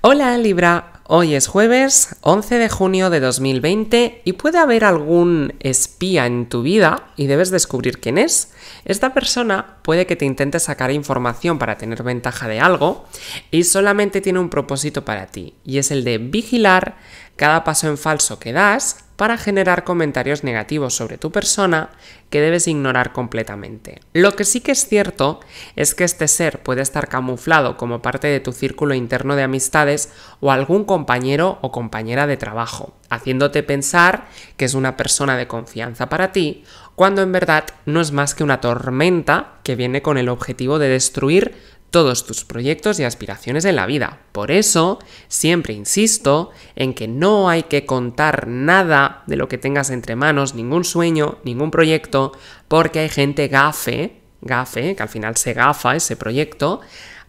Hola Libra, hoy es jueves 11 de junio de 2020 y puede haber algún espía en tu vida y debes descubrir quién es. Esta persona puede que te intente sacar información para tener ventaja de algo y solamente tiene un propósito para ti y es el de vigilar cada paso en falso que das para generar comentarios negativos sobre tu persona que debes ignorar completamente. Lo que sí que es cierto es que este ser puede estar camuflado como parte de tu círculo interno de amistades o algún compañero o compañera de trabajo, haciéndote pensar que es una persona de confianza para ti, cuando en verdad no es más que una tormenta que viene con el objetivo de destruir todos tus proyectos y aspiraciones en la vida. Por eso, siempre insisto en que no hay que contar nada de lo que tengas entre manos, ningún sueño, ningún proyecto, porque hay gente gafe, gafe, que al final se gafa ese proyecto,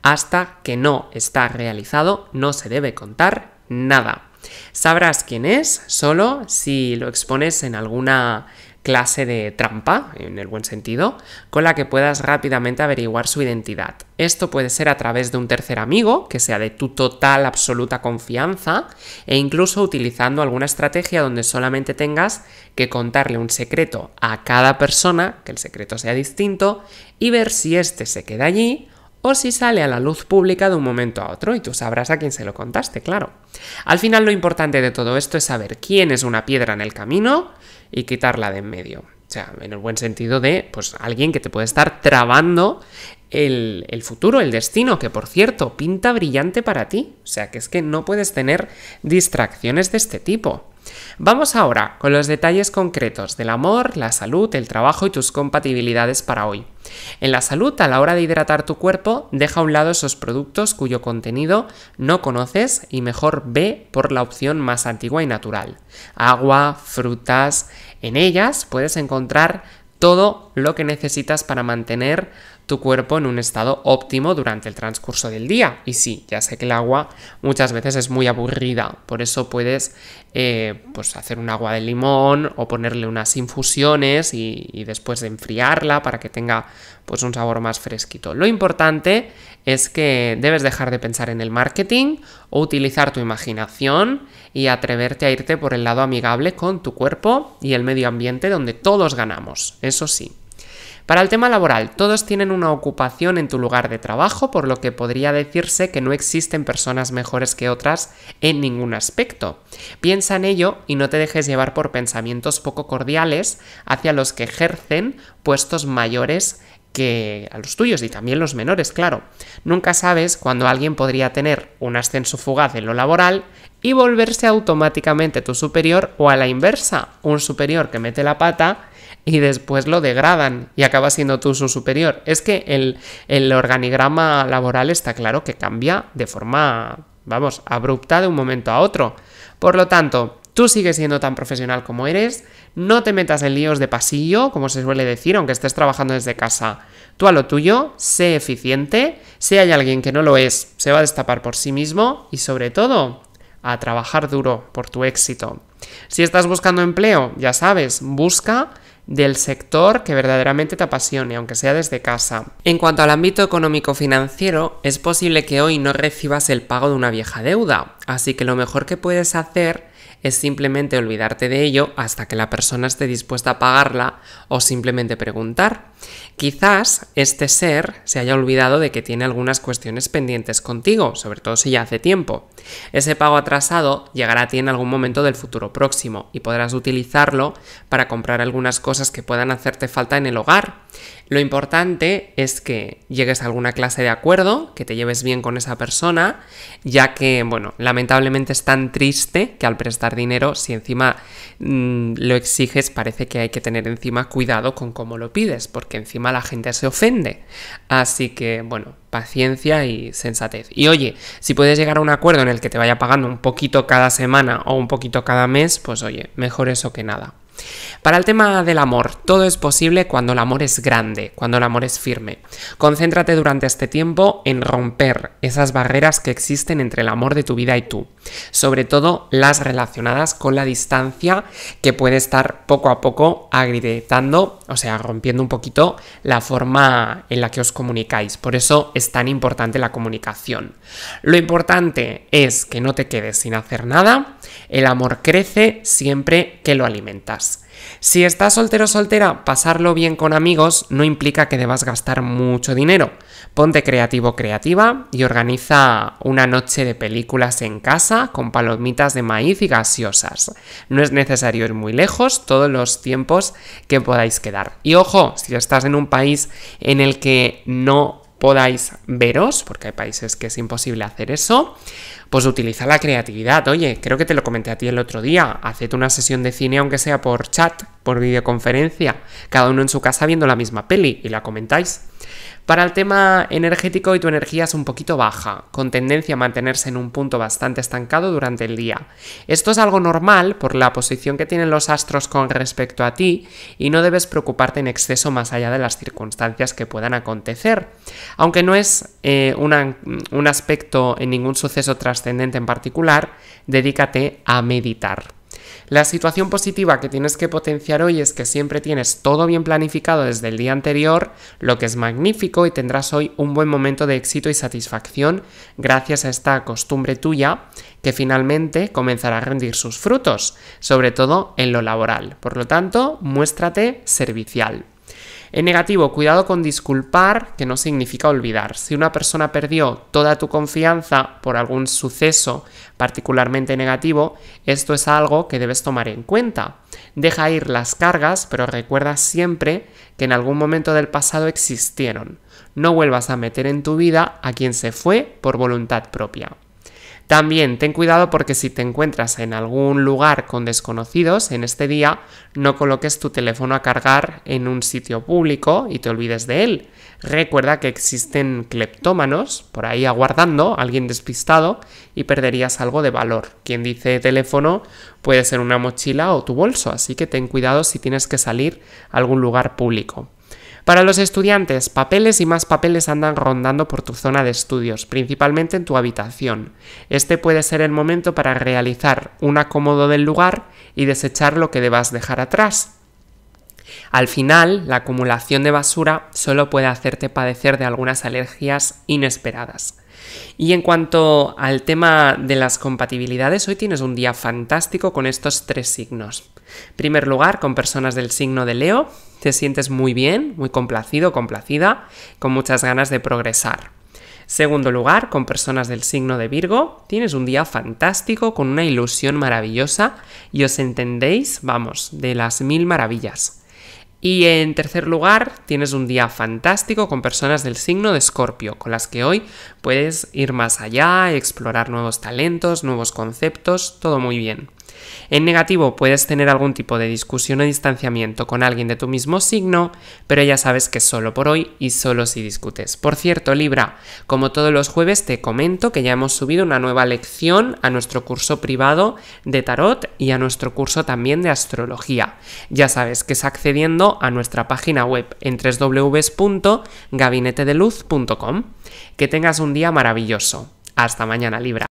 hasta que no está realizado, no se debe contar nada. Sabrás quién es solo si lo expones en alguna clase de trampa, en el buen sentido, con la que puedas rápidamente averiguar su identidad. Esto puede ser a través de un tercer amigo, que sea de tu total, absoluta confianza, e incluso utilizando alguna estrategia donde solamente tengas que contarle un secreto a cada persona, que el secreto sea distinto, y ver si éste se queda allí o si sale a la luz pública de un momento a otro y tú sabrás a quién se lo contaste, claro. Al final lo importante de todo esto es saber quién es una piedra en el camino y quitarla de en medio. O sea, en el buen sentido de, pues, alguien que te puede estar trabando el, el, futuro, el destino, que por cierto, pinta brillante para ti. O sea, que es que no puedes tener distracciones de este tipo. Vamos ahora con los detalles concretos del amor, la salud, el trabajo y tus compatibilidades para hoy. En la salud, a la hora de hidratar tu cuerpo, deja a un lado esos productos cuyo contenido no conoces y mejor ve por la opción más antigua y natural. Agua, frutas, en ellas puedes encontrar todo lo que necesitas para mantener tu cuerpo en un estado óptimo durante el transcurso del día. Y sí, ya sé que el agua muchas veces es muy aburrida, por eso puedes eh, pues, hacer un agua de limón o ponerle unas infusiones y, después de enfriarla para que tenga pues un sabor más fresquito. Lo importante es que debes dejar de pensar en el marketing o utilizar tu imaginación y atreverte a irte por el lado amigable con tu cuerpo y el medio ambiente donde todos ganamos, eso sí. Para el tema laboral, todos tienen una ocupación en tu lugar de trabajo, por lo que podría decirse que no existen personas mejores que otras en ningún aspecto. Piensa en ello y no te dejes llevar por pensamientos poco cordiales hacia los que ejercen puestos mayores que a los tuyos y también los menores, claro. Nunca sabes cuando alguien podría tener un ascenso fugaz en lo laboral y volverse automáticamente tu superior o a la inversa, un superior que mete la pata y después lo degradan y acaba siendo tú su superior. Es que el, el organigrama laboral está claro que cambia de forma, vamos, abrupta de un momento a otro. Por lo tanto, tú sigues siendo tan profesional como eres, no te metas en líos de pasillo, como se suele decir, aunque estés trabajando desde casa. Tú a lo tuyo, sé eficiente, si hay alguien que no lo es, se va a destapar por sí mismo y sobre todo, a trabajar duro por tu éxito. Si estás buscando empleo, ya sabes, busca del sector que verdaderamente te apasione, aunque sea desde casa. En cuanto al ámbito económico-financiero, es posible que hoy no recibas el pago de una vieja deuda, así que lo mejor que puedes hacer es simplemente olvidarte de ello hasta que la persona esté dispuesta a pagarla o simplemente preguntar. Quizás este ser se haya olvidado de que tiene algunas cuestiones pendientes contigo, sobre todo si ya hace tiempo. Ese pago atrasado llegará a ti en algún momento del futuro próximo y podrás utilizarlo para comprar algunas cosas que puedan hacerte falta en el hogar. Lo importante es que llegues a alguna clase de acuerdo, que te lleves bien con esa persona, ya que, bueno, lamentablemente es tan triste que al prestar dinero, si encima mm, lo exiges, parece que hay que tener encima cuidado con cómo lo pides, porque encima la gente se ofende. Así que, bueno, paciencia y sensatez. Y oye, si puedes llegar a un acuerdo en el que te vaya pagando un poquito cada semana o un poquito cada mes, pues oye, mejor eso que nada. Para el tema del amor, todo es posible cuando el amor es grande, cuando el amor es firme. Concéntrate durante este tiempo en romper esas barreras que existen entre el amor de tu vida y tú, sobre todo las relacionadas con la distancia que puede estar poco a poco agrietando, o sea, rompiendo un poquito la forma en la que os comunicáis. Por eso es tan importante la comunicación. Lo importante es que no te quedes sin hacer nada, el amor crece siempre que lo alimentas. Si estás soltero o soltera, pasarlo bien con amigos no implica que debas gastar mucho dinero. Ponte creativo creativa y organiza una noche de películas en casa con palomitas de maíz y gaseosas. No es necesario ir muy lejos todos los tiempos que podáis quedar. Y ojo, si estás en un país en el que no podáis veros, porque hay países que es imposible hacer eso, pues utiliza la creatividad. Oye, creo que te lo comenté a ti el otro día, haced una sesión de cine aunque sea por chat por videoconferencia, cada uno en su casa viendo la misma peli y la comentáis. Para el tema energético, y tu energía es un poquito baja, con tendencia a mantenerse en un punto bastante estancado durante el día. Esto es algo normal por la posición que tienen los astros con respecto a ti y no debes preocuparte en exceso más allá de las circunstancias que puedan acontecer. Aunque no es eh, un aspecto en ningún suceso trascendente en particular, dedícate a meditar. La situación positiva que tienes que potenciar hoy es que siempre tienes todo bien planificado desde el día anterior, lo que es magnífico y tendrás hoy un buen momento de éxito y satisfacción gracias a esta costumbre tuya que finalmente comenzará a rendir sus frutos, sobre todo en lo laboral. Por lo tanto, muéstrate servicial. En negativo, cuidado con disculpar, que no significa olvidar. Si una persona perdió toda tu confianza por algún suceso particularmente negativo, esto es algo que debes tomar en cuenta. Deja ir las cargas, pero recuerda siempre que en algún momento del pasado existieron. No vuelvas a meter en tu vida a quien se fue por voluntad propia. También ten cuidado porque si te encuentras en algún lugar con desconocidos en este día, no coloques tu teléfono a cargar en un sitio público y te olvides de él. Recuerda que existen cleptómanos por ahí aguardando, a alguien despistado, y perderías algo de valor. Quien dice teléfono puede ser una mochila o tu bolso, así que ten cuidado si tienes que salir a algún lugar público. Para los estudiantes, papeles y más papeles andan rondando por tu zona de estudios, principalmente en tu habitación. Este puede ser el momento para realizar un acomodo del lugar y desechar lo que debas dejar atrás. Al final, la acumulación de basura solo puede hacerte padecer de algunas alergias inesperadas. Y en cuanto al tema de las compatibilidades, hoy tienes un día fantástico con estos tres signos. Primer lugar, con personas del signo de Leo, te sientes muy bien, muy complacido, complacida, con muchas ganas de progresar. Segundo lugar, con personas del signo de Virgo, tienes un día fantástico con una ilusión maravillosa y os entendéis, vamos, de las mil maravillas. Y en tercer lugar, tienes un día fantástico con personas del signo de Escorpio, con las que hoy puedes ir más allá, explorar nuevos talentos, nuevos conceptos, todo muy bien. En negativo puedes tener algún tipo de discusión o distanciamiento con alguien de tu mismo signo, pero ya sabes que solo por hoy y solo si discutes. Por cierto, Libra, como todos los jueves te comento que ya hemos subido una nueva lección a nuestro curso privado de tarot y a nuestro curso también de astrología. Ya sabes que es accediendo a nuestra página web en www.gabinetedeluz.com. Que tengas un día maravilloso. Hasta mañana, Libra.